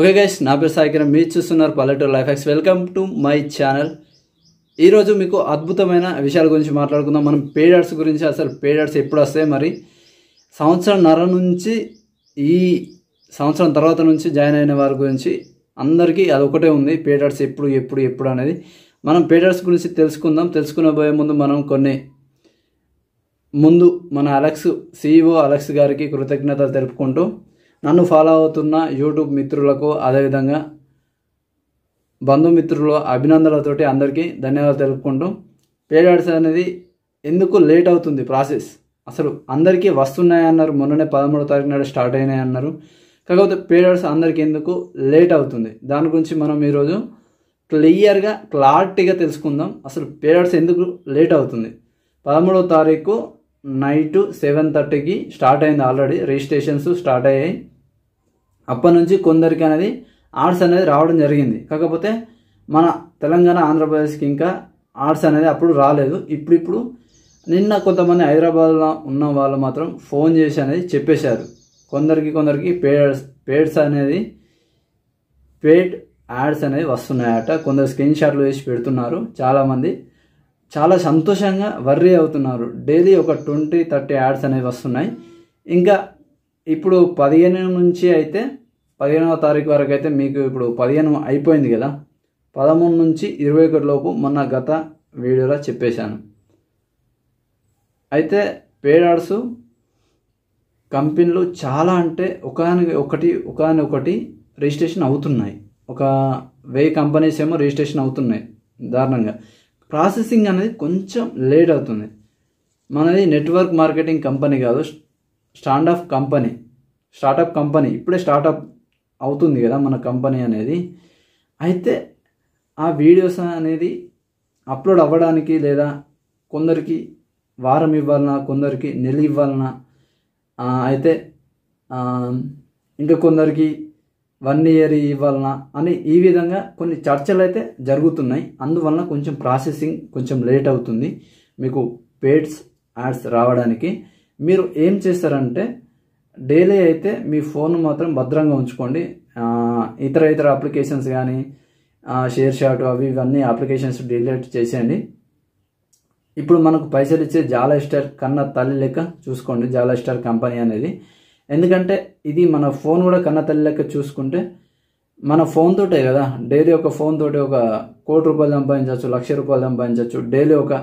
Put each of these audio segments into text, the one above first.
okay guys నా పేరు సాయికిరం మీరు చూస్తున్నారు పల్లెటూరు life X welcome to my channel ఈరోజు మీకు అద్భుతమైన విషయాల గురించి మాట్లాడుకుందాం మనం పేడర్స్ గురించి అసలు పేడర్స్ ఎప్పుడు వస్తాయి మరి సంవత్సరం నర నుంచి ఈ సంవత్సరం తర్వాత నుంచి జాయిన్ అయిన వారి గురించి అందరికీ అది ఒకటే ఉంది పేడర్స్ ఎప్పుడు ఎప్పుడు ఎప్పుడు అనేది మనం పేడర్స్ గురించి తెలుసుకుందాం తెలుసుకునబోయే ముందు మనం కొన్ని ముందు మన అలెక్స్ సీఈఓ e అలెక్స్ గారికి కృతజ్ఞతలు తెలుపుకుంటూ నన్ను ఫాలో అవుతున్న యూట్యూబ్ మిత్రులకు అదేవిధంగా బంధుమిత్రులు అభినందనలతోటి అందరికీ ధన్యవాదాలు తెలుపుకుంటూ పేడాడ్స్ అనేది ఎందుకు లేట్ అవుతుంది ప్రాసెస్ అసలు అందరికీ వస్తున్నాయన్నారు మొన్ననే పదమూడో తారీఖు నాడు స్టార్ట్ అయినాయి అన్నారు కాకపోతే పేడాడ్స్ అందరికీ ఎందుకు లేట్ అవుతుంది దాని గురించి మనం ఈరోజు క్లియర్గా క్లారిటీగా తెలుసుకుందాం అసలు పేడాడ్స్ ఎందుకు లేట్ అవుతుంది పదమూడో తారీఖు నైట్ సెవెన్ థర్టీకి స్టార్ట్ అయింది ఆల్రెడీ రిజిస్ట్రేషన్స్ స్టార్ట్ అయ్యాయి అప్పటి నుంచి కొందరికి అనేది ఆర్ట్స్ అనేది రావడం జరిగింది కాకపోతే మన తెలంగాణ ఆంధ్రప్రదేశ్కి ఇంకా ఆర్ట్స్ అనేది అప్పుడు రాలేదు ఇప్పుడు ఇప్పుడు నిన్న కొంతమంది హైదరాబాద్లో ఉన్న వాళ్ళు మాత్రం ఫోన్ చేసి అనేది చెప్పేశారు కొందరికి కొందరికి పేడ్స్ పేడ్స్ అనేది పేడ్ యాడ్స్ అనేవి వస్తున్నాయట కొందరు స్క్రీన్ షాట్లు వేసి పెడుతున్నారు చాలామంది చాలా సంతోషంగా వర్రీ అవుతున్నారు డైలీ ఒక ట్వంటీ థర్టీ యాడ్స్ అనేవి వస్తున్నాయి ఇంకా ఇప్పుడు పదిహేను నుంచి అయితే పదిహేనవ తారీఖు వరకు అయితే మీకు ఇప్పుడు పదిహేను అయిపోయింది కదా పదమూడు నుంచి ఇరవై ఒకటి లోపు మొన్న గత వీడియోలో చెప్పేశాను అయితే పేడాడ్స్ కంపెనీలు చాలా అంటే ఒకదానికి ఒకటి ఒకదానికొకటి రిజిస్ట్రేషన్ అవుతున్నాయి ఒక వెయ్యి కంపెనీస్ ఏమో రిజిస్ట్రేషన్ అవుతున్నాయి దారుణంగా ప్రాసెసింగ్ అనేది కొంచెం లేట్ అవుతుంది మనది నెట్వర్క్ మార్కెటింగ్ కంపెనీ కాదు stand off company startup company ఇప్పుడే స్టార్టప్ అవుతుంది కదా మన కంపెనీ అనేది అయితే ఆ వీడియోస్ అనేది అప్లోడ్ అవ్వడానికి లేదా కొందరికి వారం ఇవ్వాలన్నా కొందరికి నెల ఇవ్వాలన్నా అయితే ఇంకా కొందరికి వన్ ఇయర్ ఇవ్వాలన్నా అని ఈ విధంగా కొన్ని చర్చలు అయితే జరుగుతున్నాయి అందువలన కొంచెం ప్రాసెసింగ్ కొంచెం లేట్ అవుతుంది మీకు పేడ్స్ యాడ్స్ రావడానికి మీరు ఏం చేస్తారంటే డైలీ అయితే మీ ఫోన్ మాత్రం భద్రంగా ఉంచుకోండి ఇతర ఇతర అప్లికేషన్స్ కానీ షేర్ షాట్ అవి ఇవన్నీ అప్లికేషన్స్ డిలీట్ చేసేయండి ఇప్పుడు మనకు పైసలు ఇచ్చే జాలా స్టార్ కన్నా తల్లి లెక్క చూసుకోండి జాలా స్టార్ కంపెనీ అనేది ఎందుకంటే ఇది మన ఫోన్ కూడా కన్న తల్లి లెక్క చూసుకుంటే మన ఫోన్ తోటే కదా డైలీ ఒక ఫోన్ తోటి ఒక కోటి రూపాయలు సంపాదించవచ్చు లక్ష రూపాయలు సంపాదించవచ్చు డైలీ ఒక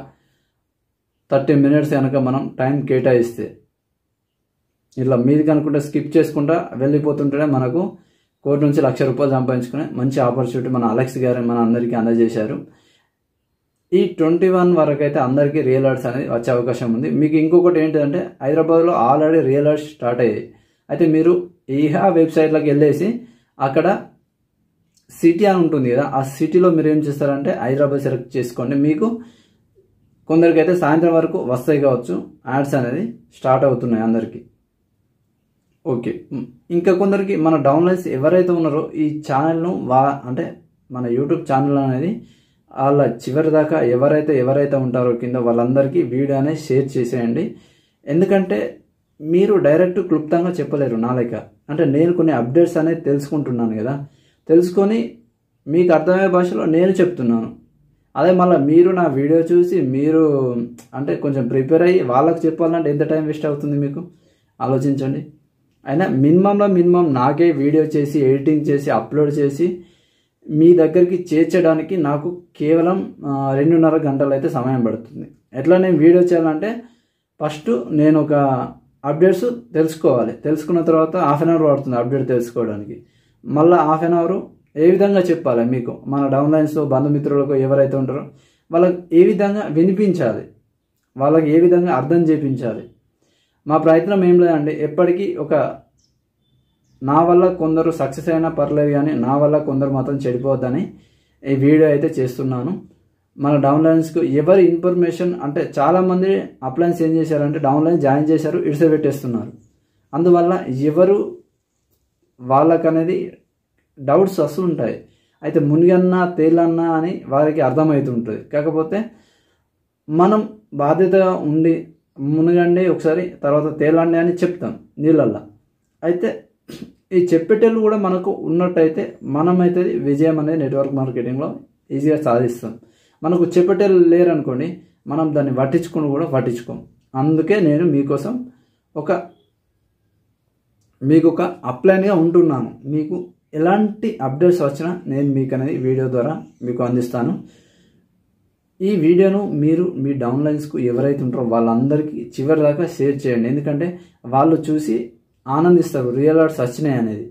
థర్టీ మినిట్స్ కనుక మనం టైం కేటాయిస్తే ఇట్లా మీది కనుకుంటే స్కిప్ చేసుకుంటా వెళ్ళిపోతుంటేనే మనకు కోటి నుంచి లక్ష రూపాయలు సంపాదించుకునే మంచి ఆపర్చునిటీ మన అలెక్స్ గారు మన అందరికీ అందజేశారు ఈ ట్వంటీ వన్ వరకు అయితే అందరికీ రియల్ ఆర్ట్స్ అనేది వచ్చే అవకాశం ఉంది మీకు ఇంకొకటి ఏంటంటే హైదరాబాద్లో ఆల్రెడీ రియల్ ఆర్ట్స్ స్టార్ట్ అయ్యాయి అయితే మీరు ఈహా వెబ్సైట్లోకి వెళ్ళేసి అక్కడ సిటీ అని ఉంటుంది కదా ఆ సిటీలో మీరు ఏం చేస్తారంటే హైదరాబాద్ సెలెక్ట్ చేసుకోండి మీకు కొందరికైతే సాయంత్రం వరకు వస్తాయి కావచ్చు యాడ్స్ అనేది స్టార్ట్ అవుతున్నాయి అందరికీ ఓకే ఇంకా కొందరికి మన డౌన్లైన్స్ ఎవరైతే ఉన్నారో ఈ ఛానల్ను వా అంటే మన యూట్యూబ్ ఛానల్ అనేది వాళ్ళ చివరి దాకా ఎవరైతే ఎవరైతే ఉంటారో కింద వాళ్ళందరికీ వీడియో అనేది షేర్ చేసేయండి ఎందుకంటే మీరు డైరెక్ట్ క్లుప్తంగా చెప్పలేరు నా అంటే నేను కొన్ని అప్డేట్స్ అనేది తెలుసుకుంటున్నాను కదా తెలుసుకొని మీకు అర్థమయ్యే భాషలో నేను చెప్తున్నాను అదే మళ్ళీ మీరు నా వీడియో చూసి మీరు అంటే కొంచెం ప్రిపేర్ అయ్యి వాళ్ళకి చెప్పాలంటే ఎంత టైం వేస్ట్ అవుతుంది మీకు ఆలోచించండి అయినా మినిమంలో మినిమం నాకే వీడియో చేసి ఎడిటింగ్ చేసి అప్లోడ్ చేసి మీ దగ్గరికి చేర్చడానికి నాకు కేవలం రెండున్నర గంటలు అయితే సమయం పడుతుంది ఎట్లా నేను వీడియో చేయాలంటే ఫస్ట్ నేను ఒక అప్డేట్స్ తెలుసుకోవాలి తెలుసుకున్న తర్వాత హాఫ్ అన్ అవర్ పడుతుంది అప్డేట్ తెలుసుకోవడానికి మళ్ళీ హాఫ్ అన్ అవర్ ఏ విధంగా చెప్పాలి మీకు మన డౌన్లైన్స్లో బంధుమిత్రులకు ఎవరైతే ఉంటారో వాళ్ళకి ఏ విధంగా వినిపించాలి వాళ్ళకి ఏ విధంగా అర్థం చేపించాలి మా ప్రయత్నం ఏం లేదండి ఎప్పటికీ ఒక నా వల్ల కొందరు సక్సెస్ అయినా పర్లేదు కానీ నా వల్ల కొందరు మాత్రం చెడిపోద్దని ఈ వీడియో అయితే చేస్తున్నాను మన డౌన్లైన్స్కు ఎవరి ఇన్ఫర్మేషన్ అంటే చాలామంది అప్లైన్స్ ఏం చేశారంటే డౌన్లైన్ జాయిన్ చేశారు ఇడిసెపెట్టేస్తున్నారు అందువల్ల ఎవరు వాళ్ళకనేది డౌట్స్ వస్తుంటాయి అయితే మునిగన్నా తేలన్నా అని వారికి అర్థమవుతుంటుంది కాకపోతే మనం బాధ్యతగా ఉండి మునగండి ఒకసారి తర్వాత తేలండి అని చెప్తాం నీళ్ళల్లో అయితే ఈ చెప్పేటోళ్ళు కూడా మనకు ఉన్నట్టయితే మనమైతే విజయం అనేది నెట్వర్క్ మార్కెటింగ్లో ఈజీగా సాధిస్తాం మనకు చెప్పేటోళ్ళు లేరనుకోండి మనం దాన్ని పట్టించుకుని కూడా పట్టించుకోం అందుకే నేను మీకోసం ఒక మీకు ఒక అప్లైన్గా ఉంటున్నాను మీకు ఎలాంటి అప్డేట్స్ వచ్చినా నేను మీకు అనేది వీడియో ద్వారా మీకు అందిస్తాను ఈ వీడియోను మీరు మీ డౌన్లైన్స్కు ఎవరైతే ఉంటారో వాళ్ళందరికీ చివరి దాకా షేర్ చేయండి ఎందుకంటే వాళ్ళు చూసి ఆనందిస్తారు రియల్ ఆర్ట్స్ వచ్చినాయి అనేది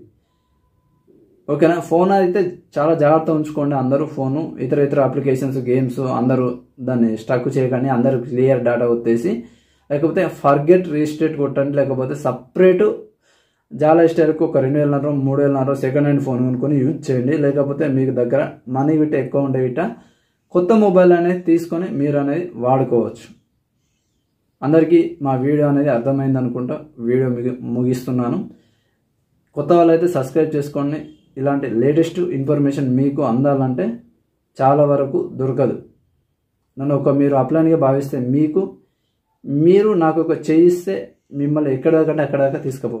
ఓకేనా ఫోన్ అయితే చాలా జాగ్రత్త ఉంచుకోండి అందరూ ఫోను ఇతర ఇతర అప్లికేషన్స్ గేమ్స్ అందరూ దాన్ని స్టక్ చేయకండి అందరూ క్లియర్ డేటా వచ్చేసి లేకపోతే ఫర్గెట్ రిజిస్ట్రేట్ కొట్టండి లేకపోతే సపరేటు జాలా స్టైల్కి ఒక రెండు వేలన్నర మూడు వేలన్నర సెకండ్ హ్యాండ్ ఫోన్ కొనుక్కొని యూజ్ చేయండి లేకపోతే మీకు దగ్గర మనీ విట్ట ఎక్కువ ఉండే విట్ట కొత్త మొబైల్ అనేది తీసుకొని మీరు అనేది వాడుకోవచ్చు అందరికీ మా వీడియో అనేది అర్థమైంది అనుకుంటా వీడియో ముగిస్తున్నాను కొత్త వాళ్ళైతే సబ్స్క్రైబ్ చేసుకోండి ఇలాంటి లేటెస్ట్ ఇన్ఫర్మేషన్ మీకు అందాలంటే చాలా వరకు దొరకదు నన్ను ఒక మీరు అప్లైన్గా భావిస్తే మీకు మీరు నాకు ఒక చేయిస్తే మిమ్మల్ని ఎక్కడకంటే అక్కడ దాకా తీసుకుపో